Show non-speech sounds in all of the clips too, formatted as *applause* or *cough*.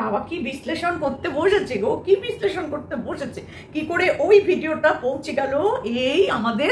বাবা কি বিশ্লেষণ করতে বসেছে গো কি বিশ্লেষণ করতে বসেছে কি করে ওই ভিডিওটা পৌঁছে গেল এই আমাদের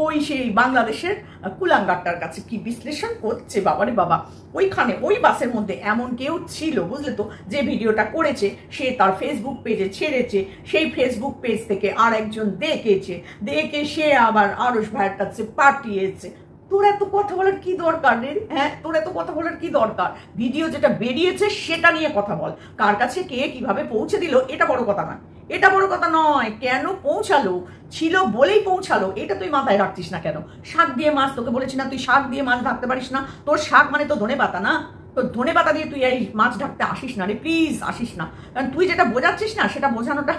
ওই সেই বাংলাদেশের কুলাঙ্গারটার কাছে কি বিশ্লেষণ করছে বাবারে বাবা ওইখানে ওই বাসের মধ্যে এমন কেউ ছিল বুঝলে তো যে ভিডিওটা করেছে সে তার ফেসবুক পেজে ছেড়েছে সেই ফেসবুক পেজ থেকে আর একজন দেখেছে দেখে সে আবার আরস ভাইয়ের কাছে পাঠিয়েছে তোর এত কথা বলার কি দরকার রে হ্যাঁ তোর এত কথা বলার কি দরকার ভিডিও যেটা বেরিয়েছে সেটা নিয়ে কথা বল কার কাছে কে কিভাবে পৌঁছে দিল এটা বড় কথা না এটা বড় কথা নয় কেন পৌঁছালো ছিল বলেই পৌঁছালো এটা তুই মাথায় রাখছিস না কেন শাক দিয়ে মাছ তোকে বলেছি না তুই শাক দিয়ে মাছ ভাবতে পারিস না তোর শাক মানে তো ধনে পাতা না তোর ধনে পাতা দিয়ে তুই এই মাছ ঢাকতে আসিস না রে প্লিজ আসিস না কারণ তুই যেটা বোঝাচ্ছিস না সেটা বোঝানোটা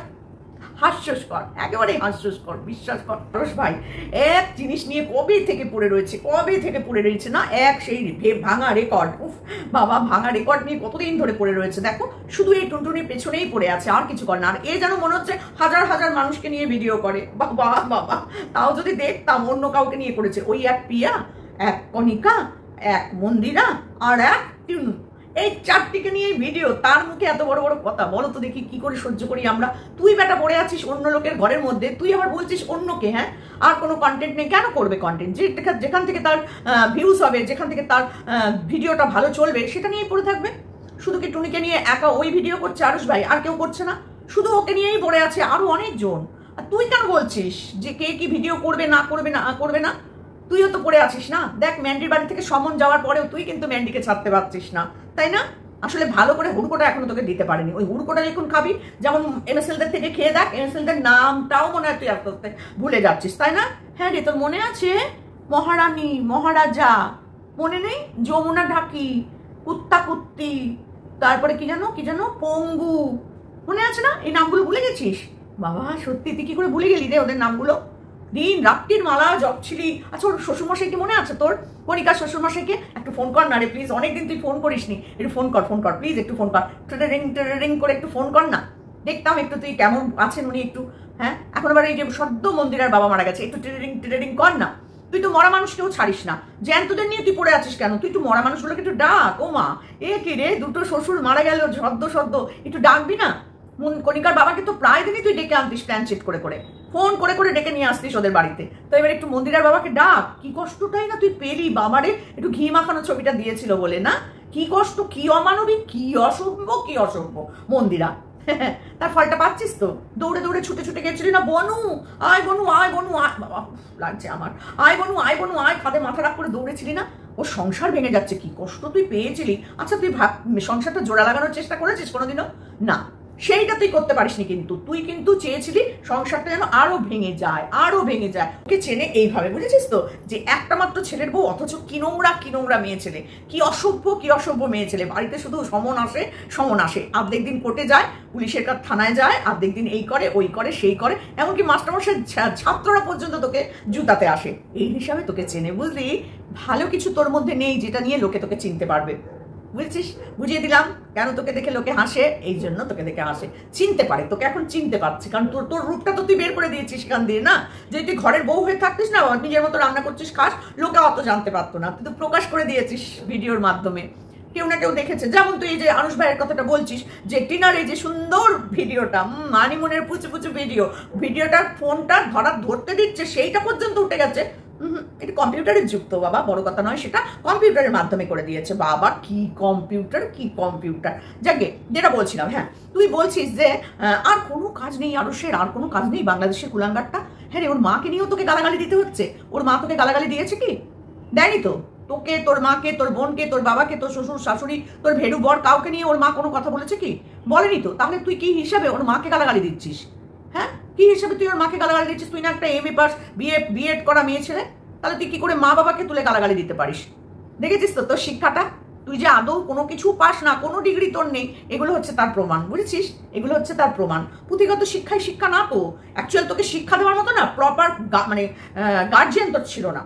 হাস্যস্কর একেবারে হাস্যস্কর বিশ্বাস কর রস ভাই এক জিনিস নিয়ে কবে থেকে পড়ে রয়েছে কবে থেকে পড়ে রয়েছে না এক সেই ভাঙা রেকর্ড উফ বাবা ভাঙা রেকর্ড নিয়ে কতদিন ধরে পড়ে রয়েছে দেখো শুধু এই টুনটুনির পেছনেই পড়ে আছে আর কিছু করে না আর এ যেন মনে হচ্ছে হাজার হাজার মানুষকে নিয়ে ভিডিও করে বাবা বাবা তাও যদি দেখতাম অন্য কাউকে নিয়ে করেছে ওই এক পিয়া এক কণিকা এক মন্দিরা আর এক টিউন এই চারটিকে নিয়ে ভিডিও তার মুখে এত বড় বড় কথা বলো তো দেখি কি করে সহ্য করি আমরা তুই বেটা পড়ে আছিস অন্য লোকের ঘরের মধ্যে তুই আবার বলছিস অন্যকে হ্যাঁ আর কোনো কন্টেন্ট নেই কেন করবে কন্টেন্ট যে যেখান থেকে তার ভিউজ হবে যেখান থেকে তার ভিডিওটা ভালো চলবে সেটা নিয়েই পড়ে থাকবে শুধু কি টুনিকে নিয়ে একা ওই ভিডিও করছে আরুষ ভাই আর কেউ করছে না শুধু ওকে নিয়েই পড়ে আছে আরো অনেকজন আর তুই কেন বলছিস যে কে কি ভিডিও করবে না করবে না করবে না তুইও তো পড়ে আছিস না দেখ ম্যান্ডির বাড়ি থেকে সমন যাওয়ার পরেও তুই কিন্তু ম্যান্ডিকে ছাড়তে পারছিস না তাই না আসলে ভালো করে হুড়কোটা এখনো তোকে দিতে পারেনি ওই হুড়কোটা যখন খাবি যেমন এমএসএলদের থেকে খেয়ে দেখ এমএসএলদের নামটাও মনে হয় তুই আস্তে আস্তে ভুলে যাচ্ছিস তাই না হ্যাঁ রে তোর মনে আছে মহারানী মহারাজা মনে নেই যমুনা ঢাকি কুত্তা কুত্তি তারপরে কি জানো কি জানো পঙ্গু মনে আছে না এই নামগুলো ভুলে গেছিস বাবা সত্যি তুই কি করে ভুলে গেলি রে ওদের নামগুলো দিন রাত্রির মালা জপছিলি আচ্ছা ওর শ্বশুরমশাই কি মনে আছে তোর কণিকার শ্বশুরমশাইকে একটু ফোন কর না রে প্লিজ অনেকদিন তুই ফোন করিস নি একটু ফোন কর ফোন কর প্লিজ একটু ফোন কর রিং রিং করে একটু ফোন কর না দেখতাম একটু তুই কেমন আছেন উনি একটু হ্যাঁ এখন আবার এই যে সদ্য মন্দিরের বাবা মারা গেছে একটু টেরেরিং টেরেরিং কর না তুই তো মরা মানুষকেও ছাড়িস না তোদের নিয়ে তুই পড়ে আছিস কেন তুই একটু মরা মানুষগুলোকে একটু ডাক ও মা এ কি রে দুটো শ্বশুর মারা গেল সদ্য সদ্য একটু ডাকবি না কণিকার বাবাকে তো প্রায় দিনই তুই ডেকে আনতিস প্ল্যান চেট করে করে ফোন করে করে ডেকে নিয়ে আসতিস ওদের বাড়িতে তো এবার একটু মন্দিরার বাবাকে ডাক কি কষ্টটাই না তুই পেলি বাবারে একটু ঘি মাখানো ছবিটা দিয়েছিল বলে না কি কষ্ট কি অমানবিক কি অসম্ভব কি অসম্ভব মন্দিরা *laughs* তার ফলটা পাচ্ছিস তো দৌড়ে দৌড়ে ছুটে ছুটে গেছিলি না বনু আয় বনু আয় বনু আয় বাবা লাগছে আমার আয় বনু আয় বনু আয় খাদে মাথা রাখ করে দৌড়েছিলি না ও সংসার ভেঙে যাচ্ছে কি কষ্ট তুই পেয়েছিলি আচ্ছা তুই সংসারটা জোড়া লাগানোর চেষ্টা করেছিস কোনোদিনও না সেইটা তুই করতে পারিসনি কিন্তু তুই কিন্তু চেয়েছিলি সংসারটা যেন আরো ভেঙে যায় আরো ভেঙে যায় ওকে চেনে এইভাবে বুঝেছিস তো যে একটা মাত্র ছেলের বউ অথচ কি নোংরা কি নোংরা মেয়ে ছেলে কি অসভ্য কি অসভ্য মেয়ে ছেলে বাড়িতে শুধু সমন আসে সমন আসে আর্ধেক দিন কোর্টে যায় পুলিশের কাজ থানায় যায় আর্ধেক দিন এই করে ওই করে সেই করে এমনকি মাস্টারমশাই ছাত্ররা পর্যন্ত তোকে জুতাতে আসে এই হিসাবে তোকে চেনে বুঝলি ভালো কিছু তোর মধ্যে নেই যেটা নিয়ে লোকে তোকে চিনতে পারবে বুঝেছিস বুঝিয়ে দিলাম কেন তোকে দেখে লোকে হাসে এই জন্য তোকে দেখে হাসে চিনতে পারে তোকে এখন চিনতে পারছি কারণ তোর তোর রূপটা তো তুই বের করে দিয়েছিস সেখান দিয়ে না যে তুই ঘরের বউ হয়ে থাকতিস না নিজের মতো রান্না করছিস খাস লোকে অত জানতে পারতো না তুই তো প্রকাশ করে দিয়েছিস ভিডিওর মাধ্যমে কেউ না কেউ দেখেছে যেমন তুই এই যে আনুষ ভাইয়ের কথাটা বলছিস যে টিনার এই যে সুন্দর ভিডিওটা মানিমনের পুচু পুচু ভিডিও ভিডিওটার ফোনটা ধরা ধরতে দিচ্ছে সেইটা পর্যন্ত উঠে গেছে এটা কম্পিউটারের যুক্ত বাবা বড় কথা নয় সেটা কম্পিউটারের মাধ্যমে করে দিয়েছে বাবা কি কম্পিউটার কি কম্পিউটার যাকে যেটা বলছিলাম হ্যাঁ তুই বলছিস যে আর কোনো কাজ নেই সে আর কোনো কাজ নেই বাংলাদেশের কুলাঙ্গারটা হ্যাঁ রে ওর মাকে নিয়েও তোকে গালাগালি দিতে হচ্ছে ওর মা তোকে গালাগালি দিয়েছে কি দেয়নি তো তোকে তোর মাকে তোর বোনকে তোর বাবাকে তোর শ্বশুর শাশুড়ি তোর ভেরু বর কাউকে নিয়ে ওর মা কোনো কথা বলেছে কি বলেনি তো তাহলে তুই কি হিসাবে ওর মাকে গালাগালি দিচ্ছিস হ্যাঁ কি হিসেবে তুই ওর মাকে গালাগালি দিচ্ছিস তুই না একটা M A pass BA BEd করা মেয়ে ছেলে তাহলে তুই কি করে মা বাবাকে তুলে গালাগালি দিতে পারিস দেখেছিস তো তোর শিক্ষাটা তুই যে আদৌ কোনো কিছু পাস না কোনো ডিগ্রি তোর নেই এগুলো হচ্ছে তার প্রমাণ বুঝেছিস এগুলো হচ্ছে তার প্রমাণ পুঁথিগত শিক্ষায় শিক্ষা না তো অ্যাকচুয়াল তোকে শিক্ষা দেওয়ার মতো না প্রপার মানে গার্জিয়ান তোর ছিল না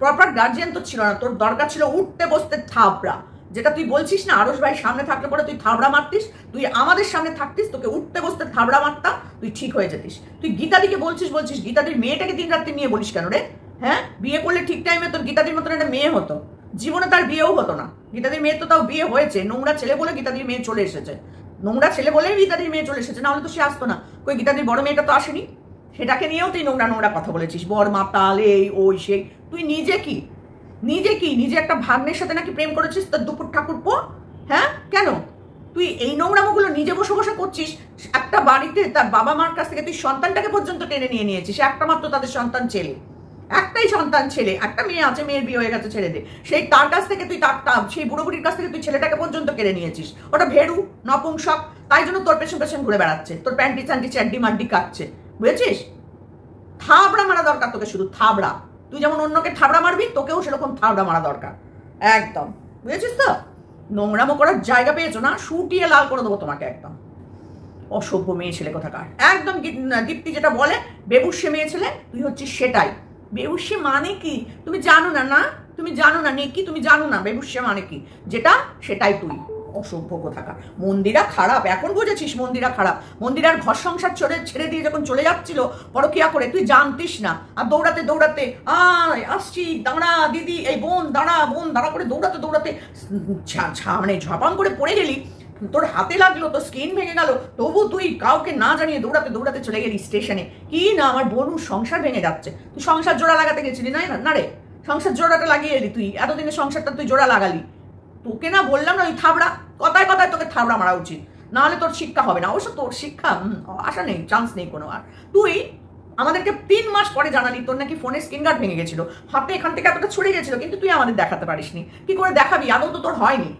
প্রপার গার্জিয়ান তোর ছিল না তোর দরকার ছিল উঠতে বসতে থাপড়া যেটা তুই বলছিস না আরস ভাই সামনে থাকলে পরে তুই থাবড়া মারতিস তুই আমাদের সামনে থাকতিস তোকে উঠতে বসতে থাবড়া মারতাম তুই ঠিক হয়ে যেতিস তুই গীতাদিকে বলছিস বলছিস গীতাদির মেয়েটাকে দিন রাত্রি নিয়ে বলিস কেন রে হ্যাঁ বিয়ে করলে ঠিক টাইমে তোর গীতাদির মতন একটা মেয়ে হতো জীবনে তার বিয়েও হতো না গীতাদির মেয়ে তো তাও বিয়ে হয়েছে নোংরা ছেলে বলে গীতাদির মেয়ে চলে এসেছে নোংরা ছেলে বলেই গীতাদির মেয়ে চলে এসেছে নাহলে তো সে আসতো না কই গীতাদির বড় মেয়েটা তো আসেনি সেটাকে নিয়েও তুই নোংরা নোংরা কথা বলেছিস বর মাতাল এই ওই সেই তুই নিজে কি নিজে কি নিজে একটা ভাগ্নের সাথে নাকি প্রেম করেছিস তার দুপুর ঠাকুরপো হ্যাঁ কেন তুই এই মুগুলো নিজে বসে বসে করছিস একটা বাড়িতে তার বাবা মার কাছ থেকে তুই সন্তানটাকে পর্যন্ত টেনে নিয়ে নিয়েছিস একটা মাত্র তাদের সন্তান ছেলে একটাই সন্তান ছেলে একটা মেয়ে আছে মেয়ের বিয়ে হয়ে গেছে ছেলেদের সেই তার কাছ থেকে তুই তার সেই বুড়ো বুড়ির কাছ থেকে তুই ছেলেটাকে পর্যন্ত কেড়ে নিয়েছিস ওটা ভেড়ু নপুংসক তাই জন্য তোর পেছন পেছন ঘুরে বেড়াচ্ছে তোর প্যান্টি চ্যান্টি চ্যান্ডি মাড্ডি কাটছে বুঝেছিস থাবড়া মারা দরকার তোকে শুধু থাবড়া তুই যেমন অন্যকে থাবড়া মারবি তোকেও সেরকম থাবড়া মারা দরকার একদম বুঝেছিস তো নোংরামো করার জায়গা পেয়েছো না শুটিয়ে লাল করে দেবো তোমাকে একদম অসভ্য মেয়ে ছেলে কোথাকার একদম দীপ্তি যেটা বলে বেবুসে মেয়ে ছেলে তুই হচ্ছিস সেটাই বেবুসে মানে কি তুমি জানো না না তুমি জানো না কি তুমি জানো না বেবুসে মানে কি যেটা সেটাই তুই অসভ্য থাকা মন্দিরা খারাপ এখন বুঝেছিস মন্দিরা খারাপ মন্দিরার ঘর সংসার ছেড়ে ছেড়ে দিয়ে যখন চলে যাচ্ছিল পরকিয়া করে তুই জানতিস না আর দৌড়াতে দৌড়াতে আয় আসছি দাঁড়া দিদি এই বোন দাঁড়া বোন দাঁড়া করে দৌড়াতে দৌড়াতে মানে ঝাপাং করে পড়ে গেলি তোর হাতে লাগলো তোর স্কিন ভেঙে গেল তবু তুই কাউকে না জানিয়ে দৌড়াতে দৌড়াতে চলে গেলি স্টেশনে কি না আমার বনুর সংসার ভেঙে যাচ্ছে তুই সংসার জোড়া লাগাতে গেছিলি না না রে সংসার জোড়াটা লাগিয়ে এলি তুই এতদিনে সংসারটা তুই জোড়া লাগালি তোকে না বললাম না ওই থাবড়া কথায় কথায় তোকে থাবড়া মারা উচিত নাহলে তোর শিক্ষা হবে না অবশ্য তোর শিক্ষা আশা নেই চান্স নেই কোনো আর তুই আমাদেরকে তিন মাস পরে জানালি তোর নাকি ফোনের স্ক্রিন গার্ড ভেঙে গেছিল হাতে এখান থেকে এতটা ছুটে গেছিল কিন্তু তুই আমাদের দেখাতে পারিসনি কি করে দেখাবি আদৌ তো তোর হয়নি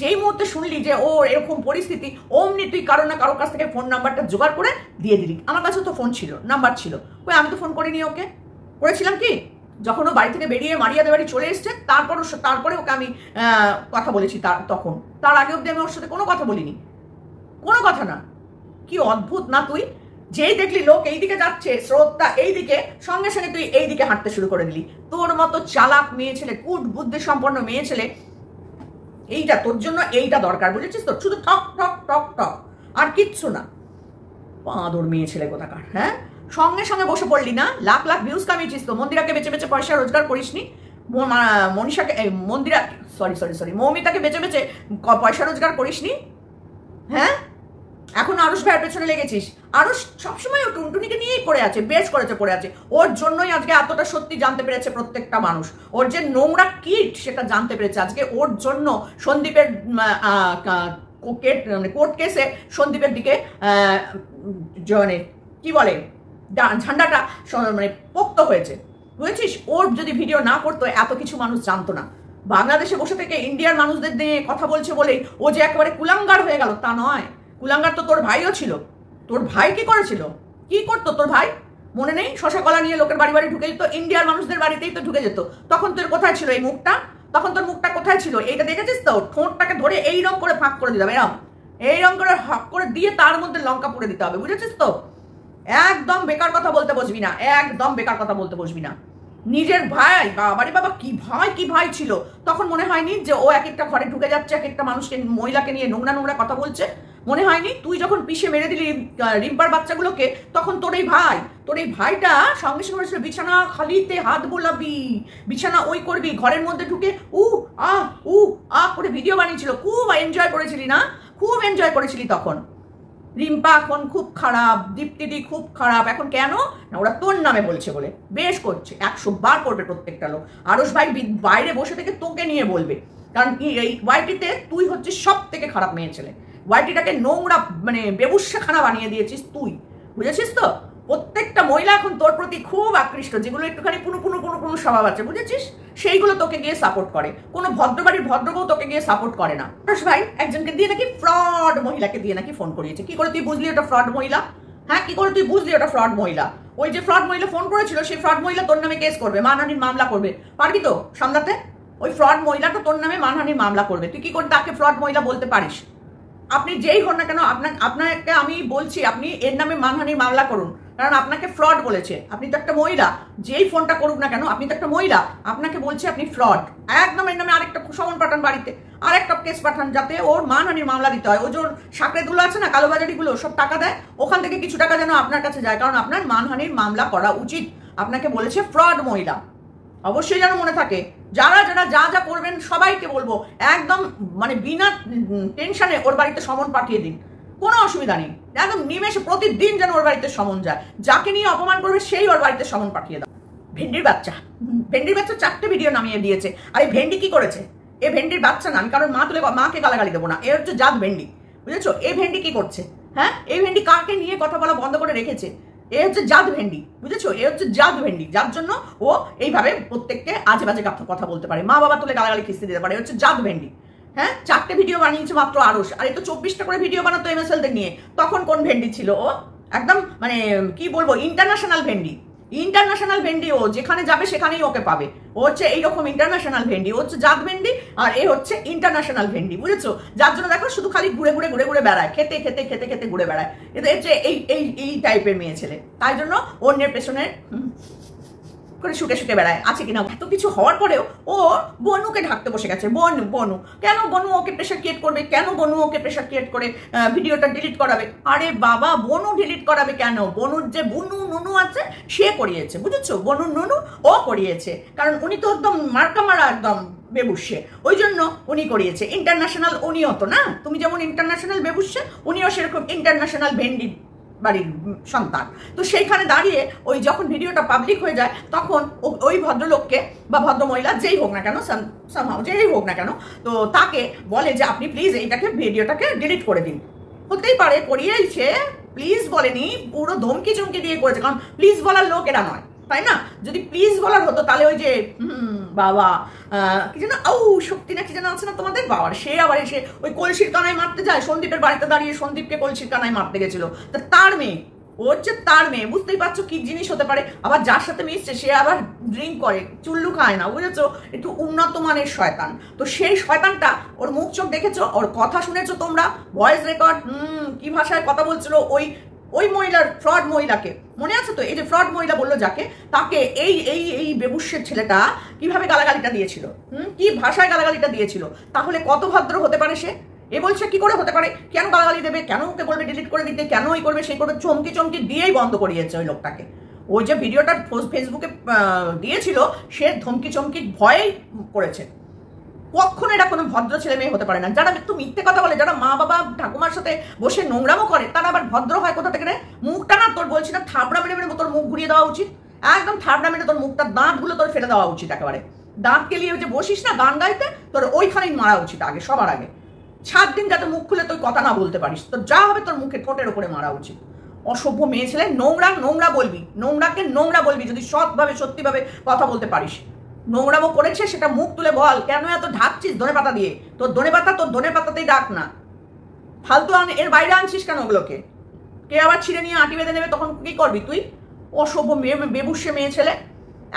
যেই মুহূর্তে শুনলি যে ও এরকম পরিস্থিতি অমনি তুই কারো না কারোর কাছ থেকে ফোন নাম্বারটা জোগাড় করে দিয়ে দিলি আমার কাছে তো ফোন ছিল নাম্বার ছিল ওই আমি তো ফোন করিনি ওকে করেছিলাম কি যখন ও বাড়ি থেকে বেরিয়ে মারিয়াদের বাড়ি চলে এসছে তারপর তারপরে ওকে আমি কথা বলেছি তার তখন তার আগে অব্দি আমি ওর সাথে কোনো কথা বলিনি কোনো কথা না কি অদ্ভুত না তুই যেই দেখলি লোক এইদিকে যাচ্ছে স্রোতটা এইদিকে সঙ্গে সঙ্গে তুই এইদিকে হাঁটতে শুরু করে দিলি তোর মতো চালাক মেয়ে ছেলে কুট বুদ্ধি সম্পন্ন মেয়ে ছেলে এইটা তোর জন্য এইটা দরকার বুঝেছিস তো শুধু ঠক ঠক ঠক ঠক আর কিচ্ছু না পাঁদর মেয়ে ছেলে কোথাকার হ্যাঁ সঙ্গে সঙ্গে বসে পড়লি না লাখ লাখ ভিউজ কামিয়েছিস তো মন্দিরাকে বেঁচে বেছে পয়সা রোজগার করিসনি মনীষাকে মন্দিরা সরি সরি সরি মৌমিতাকে বেছে বেঁচে পয়সা রোজগার করিসনি হ্যাঁ এখন আরুষ ভাইয়ের পেছনে লেগেছিস আরুষ সবসময় ও টুনটুনিকে নিয়েই পড়ে আছে বেশ করেছে পড়ে আছে ওর জন্যই আজকে এতটা সত্যি জানতে পেরেছে প্রত্যেকটা মানুষ ওর যে নোংরা কিট সেটা জানতে পেরেছে আজকে ওর জন্য সন্দীপের মানে কোর্ট কেসে সন্দীপের দিকে মানে কি বলে ঝান্ডাটা মানে পোক্ত হয়েছে বুঝেছিস ওর যদি ভিডিও না করতো এত কিছু মানুষ জানতো না বাংলাদেশে বসে থেকে ইন্ডিয়ার মানুষদের নিয়ে কথা বলছে বলে ও যে একেবারে কুলাঙ্গার হয়ে গেল তা নয় কুলাঙ্গার তো তোর ভাইও ছিল তোর ভাই কি করেছিল কি করতো তোর ভাই মনে নেই শশা কলা নিয়ে লোকের বাড়ি বাড়ি ঢুকে যেত ইন্ডিয়ার মানুষদের বাড়িতেই তো ঢুকে যেত তখন তোর কোথায় ছিল এই মুখটা তখন তোর মুখটা কোথায় ছিল এইটা দেখেছিস তো ঠোঁটটাকে ধরে এই রং করে ফাঁক করে দিতে হবে এরম রং করে ফাঁক করে দিয়ে তার মধ্যে লঙ্কা পুড়ে দিতে হবে বুঝেছিস তো একদম বেকার কথা বলতে বসবি না একদম বেকার কথা বলতে বসবি না নিজের ভাই বাবারে বাবা কি ভাই কি ভাই ছিল তখন মনে হয়নি যে ও এক একটা ঘরে ঢুকে যাচ্ছে এক একটা মানুষকে মহিলাকে নিয়ে নোংরা নোংরা কথা বলছে মনে হয়নি তুই যখন পিষে মেরে দিলি রিম্পার বাচ্চাগুলোকে তখন তোর এই ভাই তোর এই ভাইটা সঙ্গে সঙ্গে বলেছিল বিছানা খালিতে হাত বোলাবি বিছানা ওই করবি ঘরের মধ্যে ঢুকে উ আহ উ আহ করে ভিডিও বানিয়েছিল খুব এনজয় করেছিলি না খুব এনজয় করেছিলি তখন রিম্পা এখন খুব খারাপ দীপ্তিদি খুব খারাপ এখন কেন না ওরা তোর নামে বলছে বলে বেশ করছে একশো বার করবে প্রত্যেকটা লোক আরস ভাই বাইরে বসে থেকে তোকে নিয়ে বলবে কারণ এই ওয়াইটিতে তুই হচ্ছে সব থেকে খারাপ মেয়ে ছেলে ওয়াইটিটাকে নোংরা মানে বেবুসা খানা বানিয়ে দিয়েছিস তুই বুঝেছিস তো প্রত্যেকটা মহিলা এখন তোর প্রতি খুব আকৃষ্ট যেগুলো একটুখানি কোনো কোনো কোনো কোনো স্বভাব আছে বুঝেছিস সেইগুলো তোকে গিয়ে সাপোর্ট করে কোনো বাড়ির ভদ্রবৌ তোকে গিয়ে সাপোর্ট করে না ভাই একজনকে দিয়ে নাকি ফ্রড মহিলাকে দিয়ে নাকি ফোন করিয়েছে কি করে তুই বুঝলি ওটা ফ্রড মহিলা হ্যাঁ কি করে তুই বুঝলি ওটা ফ্রড মহিলা ওই যে ফ্রড মহিলা ফোন করেছিল সেই ফ্রড মহিলা তোর নামে কেস করবে মানহানির মামলা করবে পারবি তো সামলাতে ওই ফ্রড মহিলাটা তোর নামে মানহানির মামলা করবে তুই কি করে তাকে ফ্রড মহিলা বলতে পারিস আপনি যেই হন না কেন আপনার আপনাকে আমি বলছি আপনি এর নামে মানহানির মামলা করুন কারণ আপনাকে ফ্রড বলেছে আপনি তো একটা মহিলা যেই ফোনটা করুক না কেন আপনি তো একটা মহিলা আপনাকে বলছে আপনি ফ্রড একদম এর নামে আরেকটা সমন পাঠান বাড়িতে আরেকটা কেস পাঠান যাতে ওর মানহানির মামলা দিতে হয় ও যে সাকরেগুলো আছে না কালোবাজারিগুলো সব টাকা দেয় ওখান থেকে কিছু টাকা যেন আপনার কাছে যায় কারণ আপনার মানহানির মামলা করা উচিত আপনাকে বলেছে ফ্রড মহিলা অবশ্যই যেন মনে থাকে যারা যারা যা যা করবেন সবাইকে বলবো একদম মানে বিনা টেনশনে ওর বাড়িতে সমন পাঠিয়ে দিন কোনো অসুবিধা নেই একদম নিমেষে প্রতিদিন যেন ওর বাড়িতে সমন যায় যাকে নিয়ে অপমান করবে সেই ওর বাড়িতে সমন পাঠিয়ে দাও ভেন্ডির বাচ্চা ভেন্ডির বাচ্চা চারটে ভিডিও নামিয়ে দিয়েছে আর এই ভেন্ডি কি করেছে এ ভেন্ডির বাচ্চা না আমি কারণ মা তুলে মাকে গালাগালি দেবো না এ হচ্ছে জাত ভেন্ডি বুঝেছো এ ভেন্ডি কি করছে হ্যাঁ এই ভেন্ডি কাকে নিয়ে কথা বলা বন্ধ করে রেখেছে এ হচ্ছে জাত ভেন্ডি বুঝেছো এ হচ্ছে জাত ভেন্ডি যার জন্য ও এইভাবে প্রত্যেককে আজে বাজে কথা বলতে পারে মা বাবা তুলে গালাগালি কিস্তি দিতে পারে হচ্ছে জাত ভেন্ডি হ্যাঁ চারটে ভিডিও বানিয়েছে মাত্র আড়স আর তো চব্বিশটা করে ভিডিও বানাতো এম এস এলদের নিয়ে তখন কোন ভেন্ডি ছিল ও একদম মানে কি বলবো ইন্টারন্যাশনাল ভেন্ডি ইন্টারন্যাশনাল ভেন্ডি ও যেখানে যাবে সেখানেই ওকে পাবে ও হচ্ছে এইরকম ইন্টারন্যাশনাল ভেন্ডি ও হচ্ছে জাত ভেন্ডি আর এ হচ্ছে ইন্টারন্যাশনাল ভেন্ডি বুঝেছো যার জন্য দেখো শুধু খালি ঘুরে ঘুরে ঘুরে ঘুরে বেড়ায় খেতে খেতে খেতে খেতে ঘুরে বেড়ায় এদের হচ্ছে এই এই এই টাইপের মেয়ে ছেলে তাই জন্য অন্যের পেছনে করে শুটে শুটে বেড়ায় আছে কিনা এত কিছু হওয়ার পরেও ও বনুকে ঢাকতে বসে গেছে বনু বনু কেন বনু ওকে প্রেশার ক্রিয়েট করবে কেন বনু ওকে প্রেশার ক্রিয়েট করে ভিডিওটা ডিলিট করাবে আরে বাবা বনু ডিলিট করাবে কেন বনুর যে বনু নুনু আছে সে করিয়েছে বুঝেছো বনু নুনু ও করিয়েছে কারণ উনি তো একদম মার্কা মারা একদম বেবুসে ওই জন্য উনি করিয়েছে ইন্টারন্যাশনাল উনিও তো না তুমি যেমন ইন্টারন্যাশনাল বেবুসে উনিও সেরকম ইন্টারন্যাশনাল ভেন্ডি বাড়ির সন্তান তো সেইখানে দাঁড়িয়ে ওই যখন ভিডিওটা পাবলিক হয়ে যায় তখন ওই ভদ্রলোককে বা ভদ্রমহিলা যেই হোক না কেন সামহাও যেই হোক না কেন তো তাকে বলে যে আপনি প্লিজ এইটাকে ভিডিওটাকে ডিলিট করে দিন হতেই পারে করিয়েছে প্লিজ বলেনি পুরো ধমকি চমকি দিয়ে করেছে কারণ প্লিজ বলার লোক এরা নয় তাই না যদি প্লিজ বলার হতো তাহলে ওই যে বাবা কি যেন আউ শক্তি না কি যেন আছে না তোমাদের বাবার সে আবার এসে ওই কলসির কানায় মারতে যায় সন্দীপের বাড়িতে দাঁড়িয়ে সন্দীপকে কলসির কানায় মারতে গেছিল তা তার মেয়ে ওর যে তার মেয়ে বুঝতেই পারছো কি জিনিস হতে পারে আবার যার সাথে মিশছে সে আবার ড্রিঙ্ক করে চুল্লু খায় না বুঝেছো একটু উন্নত মানের শয়তান তো সেই শয়তানটা ওর মুখ চোখ দেখেছো ওর কথা শুনেছো তোমরা ভয়েস রেকর্ড হুম কি ভাষায় কথা বলছিল ওই ওই মহিলার ফ্রড মহিলাকে মনে আছে তো এই যে ফ্রড মহিলা বললো যাকে তাকে এই এই এই বেবুসের ছেলেটা কিভাবে গালাগালিটা দিয়েছিল হুম কি ভাষায় গালাগালিটা দিয়েছিল তাহলে কত ভদ্র হতে পারে সে এ বলছে কি করে হতে পারে কেন গালাগালি দেবে কেন ওকে বলবে ডিলিট করে দিতে কেন ওই করবে সেই করবে চমকি চমকি দিয়েই বন্ধ করিয়েছে ওই লোকটাকে ওই যে ভিডিওটা ফেসবুকে দিয়েছিল সে ধমকি চমকি ভয়েই করেছে কখনো এটা কোনো ভদ্র ছেলে মেয়ে হতে পারে না যারা একটু মিথ্যে কথা বলে যারা মা বাবা ঠাকুমার সাথে বসে নোংরামও করে তারা আবার ভদ্র হয় কোথা থেকে রে মুখটা না তোর বলছি না থাবড়া মেরে মেরে তোর মুখ ঘুরিয়ে দেওয়া উচিত একদম থাবড়া মেরে তোর মুখটা দাঁতগুলো তোর ফেলে দেওয়া উচিত একেবারে দাঁত কেলিয়ে যে বসিস না গান গাইতে তোর ওইখানেই মারা উচিত আগে সবার আগে সাত দিন যাতে মুখ খুলে তুই কথা না বলতে পারিস তোর যা হবে তোর মুখে ঠোঁটের ওপরে মারা উচিত অসভ্য মেয়ে ছেলে নোংরা নোংরা বলবি নোংরাকে নোংরা বলবি যদি সৎভাবে সত্যিভাবে কথা বলতে পারিস নোংরামো করেছে সেটা মুখ তুলে বল কেন এত ঢাকছিস ধনে পাতা দিয়ে তোর ধনে পাতা তোর ধনে পাতাতেই ডাক না ফালতু আন এর বাইরে আনছিস কেন ওগুলোকে কে আবার ছিঁড়ে নিয়ে আঁটি বেঁধে নেবে তখন কি করবি তুই অসভ্য মেয়ে বেবুসে মেয়ে ছেলে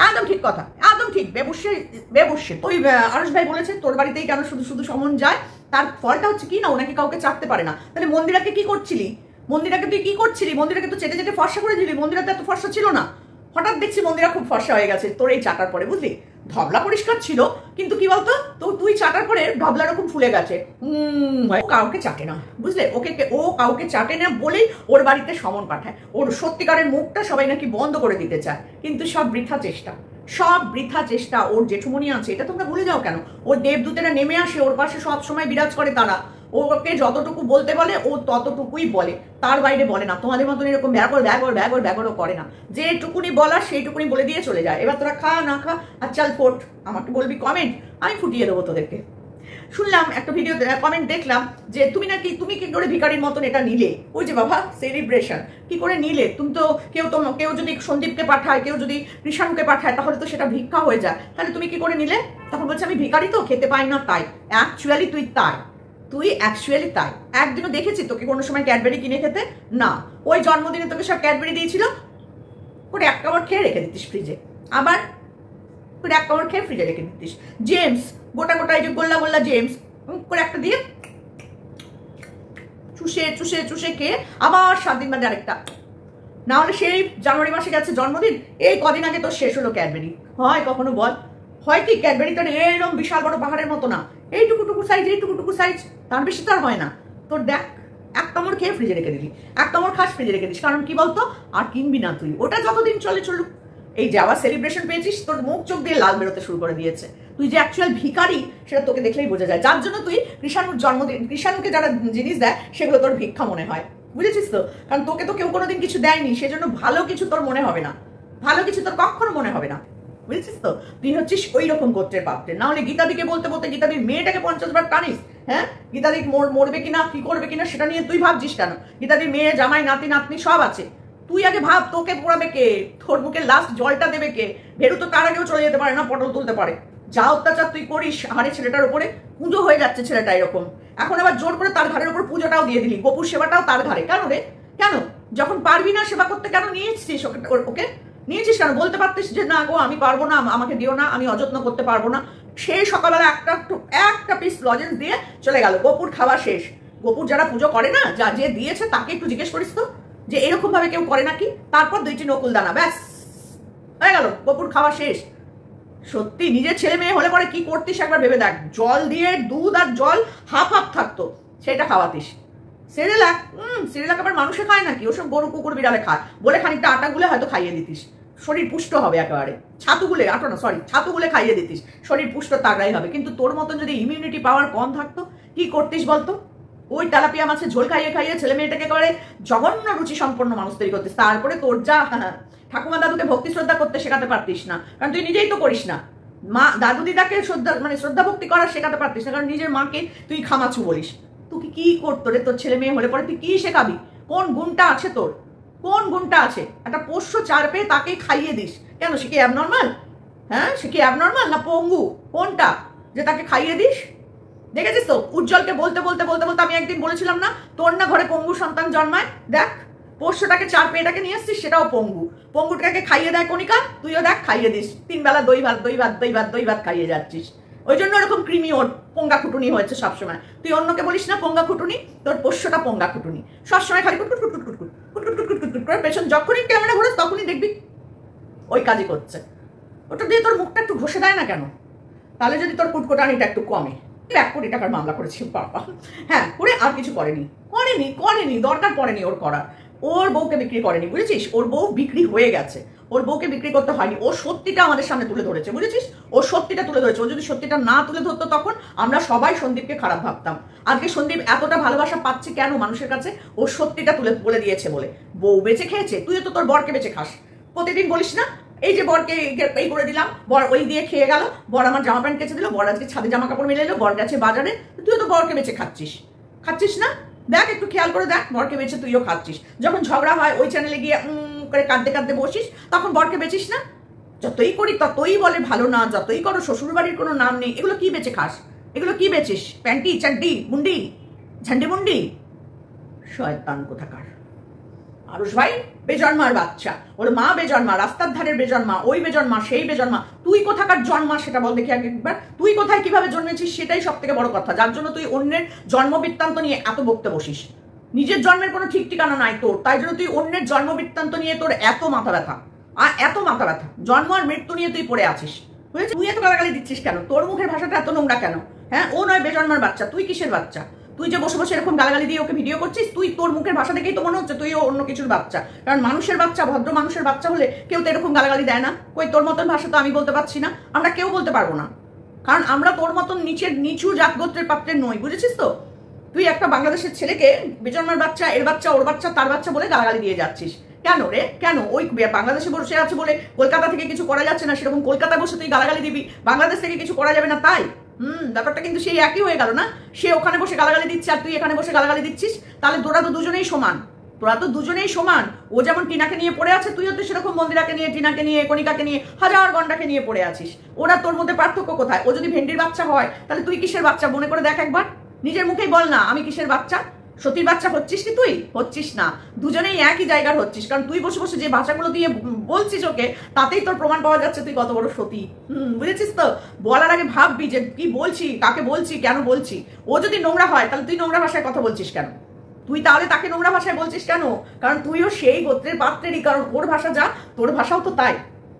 একদম ঠিক কথা একদম ঠিক বেবুসে বেবুসে তুই আরস ভাই বলেছে তোর বাড়িতেই কেন শুধু শুধু সমন যায় তার ফলটা হচ্ছে কি না ওনাকে কাউকে চাপতে পারে না তাহলে মন্দিরাকে কি করছিলি মন্দিরাকে তুই কি করছিলি মন্দিরাকে তো চেটে চেটে ফর্সা করে দিলি মন্দিরাতে এত ফর্সা ছিল না হঠাৎ দেখছি মন্দিরা খুব ফর্সা হয়ে গেছে তোর এই চাটার পরে বুঝলি ধবলা পরিষ্কার ছিল কিন্তু কি বলতো তো তুই চাটার পরে ধবলা রকম ফুলে গেছে কাউকে চাটে না বুঝলে ওকে ও কাউকে চাটে না বলেই ওর বাড়িতে সমন পাঠায় ওর সত্যিকারের মুখটা সবাই নাকি বন্ধ করে দিতে চায় কিন্তু সব বৃথা চেষ্টা সব বৃথা চেষ্টা ওর জেঠুমনি আছে এটা তোমরা ভুলে যাও কেন ওর দেবদূতেরা নেমে আসে ওর পাশে সব সময় বিরাজ করে তারা ওকে যতটুকু বলতে বলে ও ততটুকুই বলে তার বাইরে বলে না তোমাদের মতন এরকম ব্যাগর ব্যাগর ব্যাগর ব্যাগরও করে না যেটুকুনি বলার সেইটুকুনি বলে দিয়ে চলে যায় এবার তোরা খা না খা আর চাল ফোট আমাকে বলবি কমেন্ট আমি ফুটিয়ে দেবো তোদেরকে শুনলাম একটা ভিডিও কমেন্ট দেখলাম যে তুমি নাকি তুমি কি করে ভিকারির মতন এটা নিলে ওই যে বাবা সেলিব্রেশন কি করে নিলে তুমি তো কেউ তো কেউ যদি সন্দীপকে পাঠায় কেউ যদি কৃষাণকে পাঠায় তাহলে তো সেটা ভিক্ষা হয়ে যায় তাহলে তুমি কি করে নিলে তখন বলছে আমি ভিকারি তো খেতে পাই না তাই অ্যাকচুয়ালি তুই তাই তুই অ্যাকচুয়ালি তাই একদিনও দেখেছি তোকে কোনো সময় ক্যাডবেরি কিনে খেতে না ওই জন্মদিনে তোকে সব ক্যাডবেরি দিয়েছিল করে এক কামড় খেয়ে রেখে দিতিস ফ্রিজে আবার করে এক কামড় খেয়ে ফ্রিজে রেখে দিতিস জেমস গোটা গোটা এই যে গোল্লা গোল্লা জেমস করে একটা দিয়ে চুষে চুষে চুষে খেয়ে আবার সাত দিন বাদে আরেকটা না হলে সেই জানুয়ারি মাসে গেছে জন্মদিন এই কদিন আগে তো শেষ হলো ক্যাডবেরি হয় কখনো বল হয় কি তো এরম বিশাল বড় পাহাড়ের মতো না এইটুকু টুকু সাইজ এইটুকু টুকু সাইজ তার বেশি তার হয় না তো দেখ এক কামড় খেয়ে ফ্রিজে রেখে দিলি এক কামড় খাস ফ্রিজে রেখে দিস কারণ কি বলতো আর কিনবি না তুই ওটা যতদিন চলে চলুক এই যে আবার সেলিব্রেশন পেয়েছিস তোর মুখ চোখ দিয়ে লাল বেরোতে শুরু করে দিয়েছে তুই যে অ্যাকচুয়াল ভিকারি সেটা তোকে দেখলেই বোঝা যায় যার জন্য তুই কৃষাণুর জন্মদিন কৃষাণুকে যারা জিনিস দেয় সেগুলো তোর ভিক্ষা মনে হয় বুঝেছিস তো কারণ তোকে তো কেউ কোনোদিন কিছু দেয়নি সেজন্য ভালো কিছু তোর মনে হবে না ভালো কিছু তোর কখনো মনে হবে না বুঝেছিস তো তুই হচ্ছিস ওই রকম গোত্রের পাত্রে না হলে গীতাদিকে বলতে বলতে গীতাদির মেয়েটাকে পঞ্চাশ বার টানিস হ্যাঁ গীতাদি মরবে কিনা কি করবে কিনা সেটা নিয়ে তুই ভাবছিস কেন গীতাদির মেয়ে জামাই নাতি নাতনি সব আছে তুই আগে ভাব তোকে পোড়াবে কে তোর বুকে লাস্ট জলটা দেবে কে ভেরু তো তার আগেও চলে যেতে পারে না পটল তুলতে পারে যা অত্যাচার তুই করিস হারে ছেলেটার উপরে পুজো হয়ে যাচ্ছে ছেলেটা এরকম এখন আবার জোর করে তার ঘরের উপর পুজোটাও দিয়ে দিলি গোপুর সেবাটাও তার ঘরে কেন রে কেন যখন পারবি না সেবা করতে কেন নিয়ে এসছিস ওকে নিয়েছিস কেন বলতে পারতিস যে না গো আমি পারবো না আমাকে দিও না আমি অযত্ন করতে পারবো না সেই সকালবেলা একটা একটা পিস লজেন্স দিয়ে চলে গেল গোপুর খাওয়া শেষ গোপুর যারা পুজো করে না যা যে দিয়েছে তাকে একটু জিজ্ঞেস করিস তো যে এরকম ভাবে কেউ করে নাকি তারপর দুইটি নকুল দানা ব্যাস হয়ে গেল গোপুর খাওয়া শেষ সত্যি নিজের ছেলে মেয়ে হলে পরে কি করতিস একবার ভেবে দেখ জল দিয়ে দুধ আর জল হাফ হাফ থাকতো সেটা খাওয়াতিস সেরেলাক হম সেরেলাক আবার মানুষে খায় নাকি ওসব গরু কুকুর বিড়ালে খায় বলে খানিকটা আটা গুলে হয়তো খাইয়ে দিতিস শরীর পুষ্ট হবে একেবারে ছাতুগুলে আটো না সরি ছাতুগুলে খাইয়ে দিতিস শরীর পুষ্ট তাগড়াই হবে কিন্তু তোর মতন যদি ইমিউনিটি পাওয়ার কম থাকতো কি করতিস বলতো ওই তেলাপিয়া মাছের ঝোল খাইয়ে খাইয়ে ছেলে মেয়েটাকে একেবারে জঘন্য রুচি সম্পন্ন মানুষ তৈরি করতিস তারপরে তোর যা ঠাকুমা দাদুকে ভক্তি শ্রদ্ধা করতে শেখাতে পারতিস না কারণ তুই নিজেই তো করিস না মা দাদু দিদাকে শ্রদ্ধা মানে শ্রদ্ধা ভক্তি করা শেখাতে পারতিস না কারণ নিজের মাকে তুই খামাছু বলিস তুই কি করতো রে তোর ছেলে মেয়ে হলে পরে তুই কি শেখাবি কোন গুণটা আছে তোর কোন গুণটা আছে একটা পোষ্য চার পেয়ে তাকেই খাইয়ে দিস কেন সে কি অ্যাবনর্মাল হ্যাঁ সে কি অ্যাবনর্মাল না পঙ্গু কোনটা যে তাকে খাইয়ে দিস দেখেছিস তো উজ্জ্বলকে বলতে বলতে বলতে বলতে আমি একদিন বলেছিলাম না তোর না ঘরে পঙ্গু সন্তান জন্মায় দেখ পোষ্যটাকে চার পেয়েটাকে নিয়ে আসছিস সেটাও পঙ্গু পঙ্গুটাকে খাইয়ে দেয় কণিকা তুইও দেখ খাইয়ে দিস তিন বেলা দই ভাত দই ভাত দই ভাত দই ভাত খাইয়ে যাচ্ছিস ওই জন্য ওরকম ক্রিমি ওর পঙ্গা খুটুনি হয়েছে সবসময় তুই অন্যকে বলিস না পঙ্গা খুটুনি তোর পোষ্যটা পঙ্গা খুটুনি সবসময় খালি কুটকুট কুটকুট কুটকুট কুটকুট কুটকুট কুটকুট করে পেছন যখনই ক্যামেরা ঘুরে তখনই দেখবি ওই কাজই করছে ওটা দিয়ে তোর মুখটা একটু ঘষে দেয় না কেন তাহলে যদি তোর কুটকুটানিটা একটু কমে এক কোটি টাকার মামলা করেছি বাবা হ্যাঁ করে আর কিছু করেনি করেনি করেনি দরকার পড়েনি ওর করার ওর বউকে বিক্রি করেনি বুঝেছিস ওর বউ বিক্রি হয়ে গেছে ওর বউকে বিক্রি করতে হয়নি ও সত্যিটা আমাদের সামনে তুলে ধরেছে বুঝেছিস ও সত্যিটা তুলে ধরেছে ও যদি সত্যিটা না তুলে ধরতো তখন আমরা সবাই সন্দীপকে খারাপ ভাবতাম আজকে সন্দীপ এতটা ভালোবাসা পাচ্ছে কেন মানুষের কাছে ও সত্যিটা তুলে বলে দিয়েছে বলে বউ বেঁচে খেয়েছে তুইও তো তোর বরকে বেঁচে খাস প্রতিদিন বলিস না এই যে বরকে এই করে দিলাম বর ওই দিয়ে খেয়ে গেল বর আমার জামা প্যান্ট কেচে দিল বর আজকে ছাদে জামা কাপড় মিলে এলো বর গেছে বাজারে তুইও তো বরকে বেঁচে খাচ্ছিস খাচ্ছিস না দেখ একটু খেয়াল করে দেখ বরকে বেঁচে তুইও খাচ্ছিস যখন ঝগড়া হয় ওই চ্যানেলে গিয়ে করে কাঁদতে কাঁদতে বসিস তখন বরকে বেচিস না যতই করি ততই বলে ভালো না যতই করো শ্বশুরবাড়ির কোনো নাম নেই এগুলো কি বেচে খাস এগুলো কি বেচিস প্যান্টি চাড্ডি মুন্ডি ঝান্ডি মুন্ডি শয়তান কোথাকার আরুষ ভাই বেজন্মার বাচ্চা ওর মা বেজন্মা রাস্তার ধারের বেজন্মা ওই বেজন্মা সেই বেজন্মা তুই কোথাকার জন্মা সেটা বল দেখি একবার তুই কোথায় কিভাবে জন্মেছিস সেটাই সব থেকে বড় কথা যার জন্য তুই অন্যের জন্ম বৃত্তান্ত নিয়ে এত বকতে বসিস নিজের জন্মের কোনো ঠিক ঠিকানা নাই তোর তাই জন্য তুই অন্যের জন্ম বৃত্তান্ত নিয়ে তোর এত মাথা ব্যথা আর এত মাথা ব্যথা জন্ম আর মৃত্যু নিয়ে তুই পড়ে আছিস বুঝেছিস তুই এত গালাগালি দিচ্ছিস কেন তোর মুখের ভাষাটা এত নোংরা কেন হ্যাঁ ও নয় বেজন্মার বাচ্চা তুই কিসের বাচ্চা তুই যে বসে বসে এরকম গালাগালি দিয়ে ওকে ভিডিও করছিস তুই তোর মুখের ভাষা দেখেই তো মনে হচ্ছে ও অন্য কিছুর বাচ্চা কারণ মানুষের বাচ্চা ভদ্র মানুষের বাচ্চা হলে কেউ তো এরকম গালাগালি দেয় না কই তোর মতন ভাষা তো আমি বলতে পারছি না আমরা কেউ বলতে পারবো না কারণ আমরা তোর মতন নিচের নিচু জাতগোত্রের পাত্রের নই বুঝেছিস তো তুই একটা বাংলাদেশের ছেলেকে বিজন্মার বাচ্চা এর বাচ্চা ওর বাচ্চা তার বাচ্চা বলে গালাগালি দিয়ে যাচ্ছিস কেন রে কেন ওই বাংলাদেশে বসে আছে বলে কলকাতা থেকে কিছু করা যাচ্ছে না সেরকম কলকাতা বসে তুই গালাগালি দিবি বাংলাদেশ থেকে কিছু করা যাবে না তাই হুম ব্যাপারটা কিন্তু সেই একই হয়ে গেল না সে ওখানে বসে গালাগালি দিচ্ছে আর তুই এখানে বসে গালাগালি দিচ্ছিস তাহলে তোরা তো দুজনেই সমান তোরা তো দুজনেই সমান ও যেমন টিনাকে নিয়ে পড়ে আছে তুইও তো সেরকম মন্দিরাকে নিয়ে টিনাকে নিয়ে কণিকাকে নিয়ে হাজার গন্ডাকে নিয়ে পড়ে আছিস ওরা তোর মধ্যে পার্থক্য কোথায় ও যদি ভেন্ডির বাচ্চা হয় তাহলে তুই কিসের বাচ্চা মনে করে দেখ একবার নিজের মুখেই বল না আমি কিসের বাচ্চা সতীর বাচ্চা হচ্ছিস কি তুই হচ্ছিস না দুজনেই একই জায়গার হচ্ছিস কারণ তুই বসে বসে যে ভাষাগুলো দিয়ে বলছিস ওকে তাতেই তোর প্রমাণ পাওয়া যাচ্ছে তুই কত বড় সতী হম বুঝেছিস তো বলার আগে ভাববি যে কি বলছি কাকে বলছি কেন বলছি ও যদি নোংরা হয় তাহলে তুই নোংরা ভাষায় কথা বলছিস কেন তুই তাহলে তাকে নোংরা ভাষায় বলছিস কেন কারণ তুইও সেই গোত্রের পাত্রেরই কারণ ওর ভাষা যা তোর ভাষাও তো তাই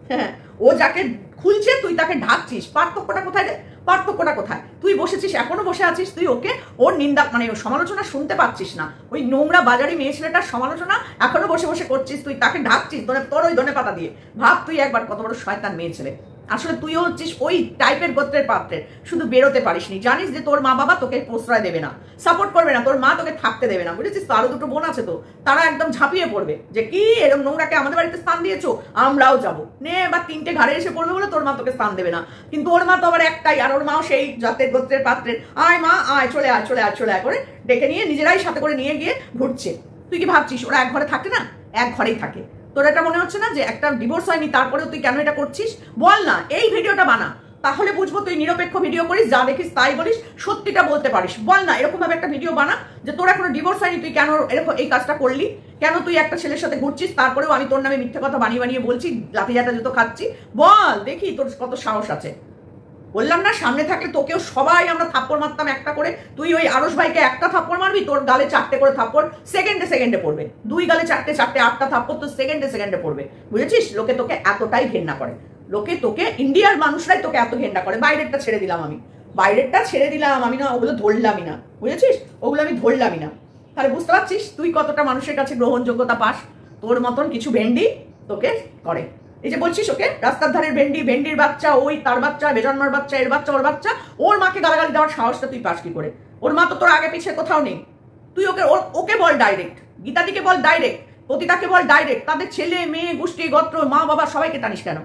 হ্যাঁ ও যাকে খুলছে তুই তাকে ঢাকছিস পার্থক্যটা কোথায় রে পার্থক্যটা কোথায় তুই বসেছিস এখনো বসে আছিস তুই ওকে ওর নিন্দা মানে সমালোচনা শুনতে পাচ্ছিস না ওই নোংরা বাজারি মেয়ে ছেলেটার সমালোচনা এখনো বসে বসে করছিস তুই তাকে ঢাকছিস তোর ওই ধনে পাতা দিয়ে ভাব তুই একবার কত বড় শয়তান মেয়ে ছেলে আসলে তুইও হচ্ছিস ওই টাইপের গোত্রের পাত্রের শুধু বেরোতে পারিসনি জানিস যে তোর মা বাবা তোকে প্রশ্রয় দেবে না সাপোর্ট করবে না তোর মা তোকে থাকতে দেবে না বুঝেছিস তো আরো দুটো বোন আছে তো তারা একদম ঝাঁপিয়ে পড়বে যে কি এরকম নোংরাকে আমাদের বাড়িতে স্থান দিয়েছো আমরাও যাব নে বা তিনটে ঘাড়ে এসে পড়বে বলে তোর মা তোকে স্থান দেবে না কিন্তু ওর মা তো আবার একটাই আর ওর মাও সেই জাতের গোত্রের পাত্রের আয় মা আয় চলে আয় চলে আয় চলে আয় করে ডেকে নিয়ে নিজেরাই সাথে করে নিয়ে গিয়ে ঘুরছে তুই কি ভাবছিস ওরা এক ঘরে থাকে না এক ঘরেই থাকে তোর এটা মনে হচ্ছে না যে একটা ডিভোর্স হয়নি তারপরেও তুই কেন এটা করছিস বল না এই ভিডিওটা বানা তাহলে বুঝবো তুই নিরপেক্ষ ভিডিও করিস যা দেখিস তাই বলিস সত্যিটা বলতে পারিস বল না এরকম ভাবে একটা ভিডিও বানা যে তোর এখনো ডিভোর্স হয়নি তুই কেন এরকম এই কাজটা করলি কেন তুই একটা ছেলের সাথে ঘুরছিস তারপরেও আমি তোর নামে মিথ্যে কথা বানিয়ে বানিয়ে বলছি লাঠি জাতা জুতো খাচ্ছি বল দেখি তোর কত সাহস আছে বললাম না সামনে থাকলে তোকেও সবাই আমরা থাপ্পড় মারতাম একটা করে তুই ওই আরস ভাইকে একটা থাপ্পড় মারবি তোর গালে চারটে করে থাপ্পড় সেকেন্ডে সেকেন্ডে পড়বে দুই গালে চারটে চারটে আটটা থাপ্পড় তোর সেকেন্ডে সেকেন্ডে পড়বে বুঝেছিস লোকে তোকে এতটাই ঘেন্না করে লোকে তোকে ইন্ডিয়ার মানুষরাই তোকে এত ঘেন্না করে বাইরেরটা ছেড়ে দিলাম আমি বাইরেরটা ছেড়ে দিলাম আমি না ওগুলো ধরলামই না বুঝেছিস ওগুলো আমি ধরলামই না তাহলে বুঝতে পারছিস তুই কতটা মানুষের কাছে গ্রহণযোগ্যতা পাস তোর মতন কিছু ভেন্ডি তোকে করে এই যে বলছিস ওকে রাস্তার ধারের ভেন্ডি ভেন্ডির বাচ্চা ওই তার বাচ্চা বেজন্মার বাচ্চা এর বাচ্চা ওর বাচ্চা ওর মাকে গালাগালি দেওয়ার সাহসটা তুই পাস কি করে ওর মা তো তোর আগে পিছিয়ে কোথাও নেই তুই ওকে ওকে বল ডাইরেক্ট গীতাদিকে বল ডাইরেক্ট পতিতাকে বল ডাইরেক্ট তাদের ছেলে মেয়ে গোষ্ঠী গোত্র মা বাবা সবাইকে টানিস কেন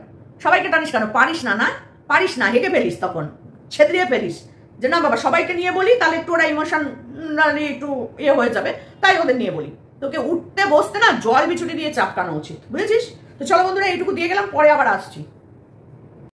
সবাইকে টানিস কেন পারিস না না পারিস না হেঁকে ফেলিস তখন ছেদরিয়ে ফেলিস যে না বাবা সবাইকে নিয়ে বলি তাহলে একটু ওরা ইমোশনালি একটু ইয়ে হয়ে যাবে তাই ওদের নিয়ে বলি তোকে উঠতে বসতে না জল বিছুটি দিয়ে চাপকানো উচিত বুঝেছিস তো চলো বন্ধুরা এইটুকু দিয়ে গেলাম পরে আবার আসছি